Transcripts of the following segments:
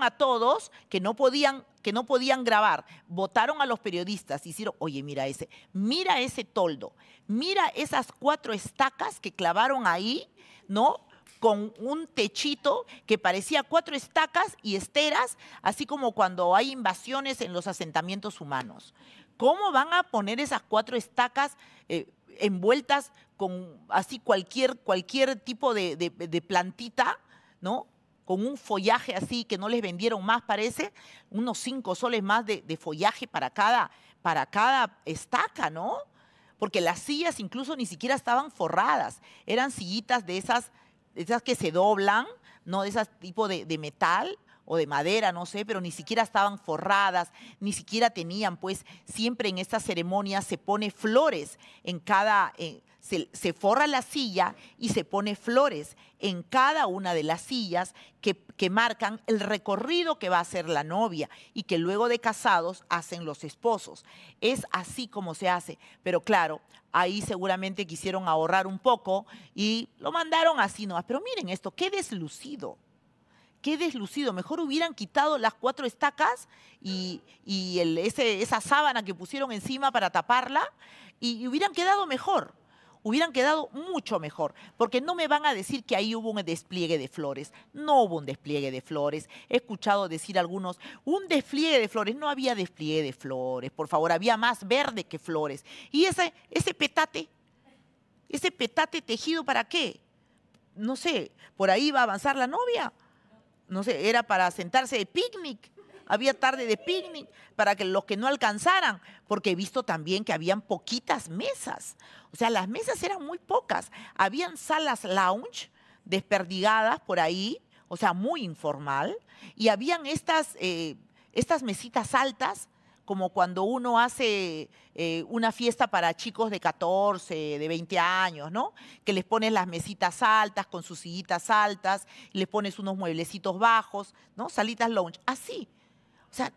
a todos que no podían que no podían grabar, votaron a los periodistas, hicieron, oye, mira ese, mira ese toldo, mira esas cuatro estacas que clavaron ahí, ¿no? con un techito que parecía cuatro estacas y esteras, así como cuando hay invasiones en los asentamientos humanos. ¿Cómo van a poner esas cuatro estacas eh, envueltas con así cualquier, cualquier tipo de, de plantita, ¿no? con un follaje así que no les vendieron más, parece, unos cinco soles más de, follaje para cada, para cada estaca, ¿no? Porque las sillas incluso ni siquiera estaban forradas, eran sillitas de esas, esas que se doblan, ¿no? De ese tipo de, metal o de madera, no sé, pero ni siquiera estaban forradas, ni siquiera tenían, pues siempre en estas ceremonias se pone flores en cada, en, se, forra la silla y se pone flores en cada una de las sillas que, marcan el recorrido que va a hacer la novia y que luego de casados hacen los esposos. Es así como se hace, pero claro, ahí seguramente quisieron ahorrar un poco y lo mandaron así nomás. Pero miren esto, qué deslucido qué deslucido. Mejor hubieran quitado las cuatro estacas y, esa sábana que pusieron encima para taparla y hubieran quedado mejor hubieran quedado mucho mejor, porque no me van a decir que ahí hubo un despliegue de flores. No hubo un despliegue de flores. He escuchado decir algunos, un despliegue de flores. No había despliegue de flores, por favor, había más verde que flores. Y ese, ese petate, ese petate tejido, ¿para qué? No sé, por ahí va a avanzar la novia. No sé, era para sentarse de picnic había tarde de picnic para que los que no alcanzaran, porque he visto también que habían poquitas mesas. O sea, las mesas eran muy pocas. Habían salas lounge desperdigadas por ahí, o sea, muy informal, y habían estas, eh, estas mesitas altas como cuando uno hace eh, una fiesta para chicos de 14, de 20 años, ¿no? Que les pones las mesitas altas, con sus sillitas altas, les pones unos mueblecitos bajos, ¿no? Salitas lounge, así. O sea,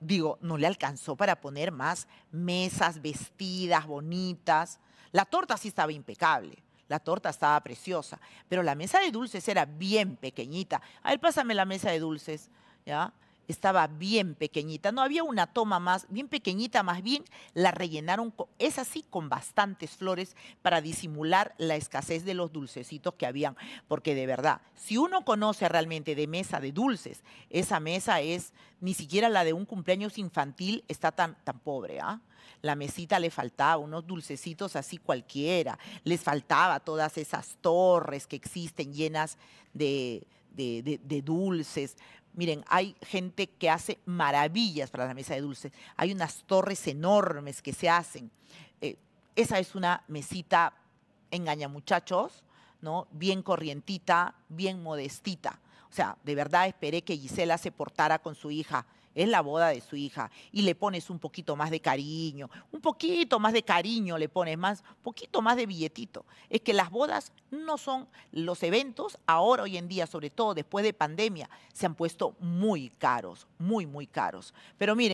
digo, no le alcanzó para poner más mesas vestidas, bonitas. La torta sí estaba impecable. La torta estaba preciosa, pero la mesa de dulces era bien pequeñita. A pásame la mesa de dulces, ¿ya? estaba bien pequeñita, no había una toma más, bien pequeñita, más bien la rellenaron, es así, con bastantes flores para disimular la escasez de los dulcecitos que habían, porque de verdad, si uno conoce realmente de mesa de dulces, esa mesa es, ni siquiera la de un cumpleaños infantil está tan, tan pobre, ¿ah? La mesita le faltaba, unos dulcecitos así cualquiera, les faltaba todas esas torres que existen llenas de, de dulces, Miren, hay gente que hace maravillas para la mesa de dulces. Hay unas torres enormes que se hacen. Eh, esa es una mesita engaña muchachos, ¿no? Bien corrientita, bien modestita. O sea, de verdad esperé que Gisela se portara con su hija es la boda de su hija y le pones un poquito más de cariño, un poquito más de cariño le pones más, poquito más de billetito. Es que las bodas no son los eventos, ahora hoy en día, sobre todo después de pandemia, se han puesto muy caros, muy, muy caros. Pero mire